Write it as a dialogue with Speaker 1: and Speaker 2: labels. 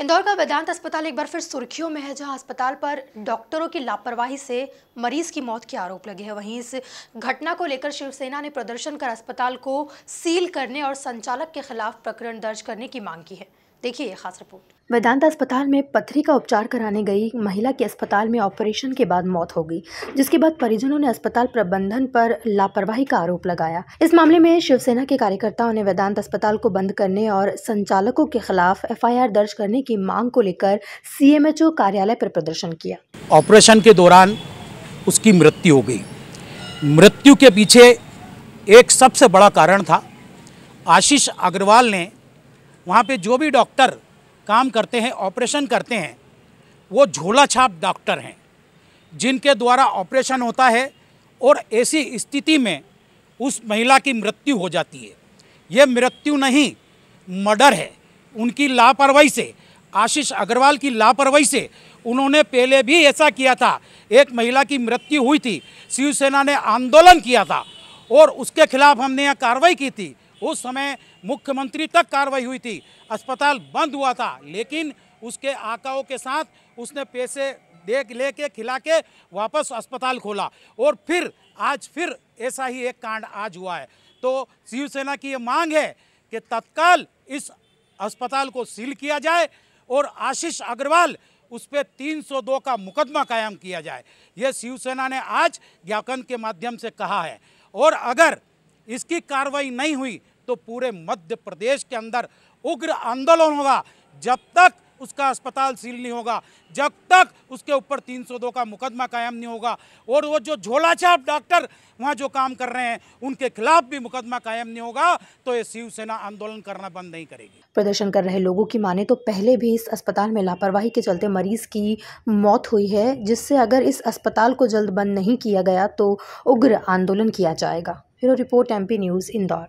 Speaker 1: इंदौर का वेदांत अस्पताल एक बार फिर सुर्खियों में है जहां अस्पताल पर डॉक्टरों की लापरवाही से मरीज की मौत के आरोप लगे हैं वहीं इस घटना को लेकर शिवसेना ने प्रदर्शन कर अस्पताल को सील करने और संचालक के खिलाफ प्रकरण दर्ज करने की मांग की है देखिए ये खास रिपोर्ट वेदांत अस्पताल में पथरी का उपचार कराने गई महिला की अस्पताल में ऑपरेशन के बाद मौत हो गई जिसके बाद परिजनों ने अस्पताल प्रबंधन पर लापरवाही का आरोप लगाया इस मामले में शिवसेना के कार्यकर्ताओं ने वेदांत अस्पताल को बंद करने और संचालकों के खिलाफ एफआईआर दर्ज करने की मांग को लेकर सीएमएचओ कार्यालय पर प्रदर्शन किया
Speaker 2: ऑपरेशन के दौरान उसकी मृत्यु हो गई मृत्यु के पीछे एक सबसे बड़ा कारण था आशीष अग्रवाल ने वहाँ पे जो भी डॉक्टर काम करते हैं ऑपरेशन करते हैं वो झोला छाप डॉक्टर हैं जिनके द्वारा ऑपरेशन होता है और ऐसी स्थिति में उस महिला की मृत्यु हो जाती है ये मृत्यु नहीं मर्डर है उनकी लापरवाही से आशीष अग्रवाल की लापरवाही से उन्होंने पहले भी ऐसा किया था एक महिला की मृत्यु हुई थी शिवसेना ने आंदोलन किया था और उसके खिलाफ हमने यह कार्रवाई की थी उस समय मुख्यमंत्री तक कार्रवाई हुई थी अस्पताल बंद हुआ था लेकिन उसके आकाओं के साथ उसने पैसे देख ले के खिला के वापस अस्पताल खोला और फिर आज फिर ऐसा ही एक कांड आज हुआ है तो शिवसेना की ये मांग है कि तत्काल इस अस्पताल को सील किया जाए और आशीष अग्रवाल उस पर तीन का मुकदमा कायम किया जाए यह शिवसेना ने आज ज्ञापन के माध्यम से कहा है और अगर इसकी कार्रवाई नहीं हुई तो पूरे मध्य प्रदेश के अंदर उग्र आंदोलन होगा जब तक उसका अस्पताल सील नहीं होगा जब तक उसके ऊपर 302 का मुकदमा कायम नहीं होगा और वो जो छाप डॉक्टर वहाँ जो काम कर रहे हैं उनके खिलाफ भी मुकदमा कायम नहीं होगा तो ये शिवसेना आंदोलन करना बंद
Speaker 1: नहीं करेगी प्रदर्शन कर रहे लोगों की माने तो पहले भी इस अस्पताल में लापरवाही के चलते मरीज की मौत हुई है जिससे अगर इस अस्पताल को जल्द बंद नहीं किया गया तो उग्र आंदोलन किया जाएगा फिर रिपोर्ट एमपी न्यूज़ इंदौर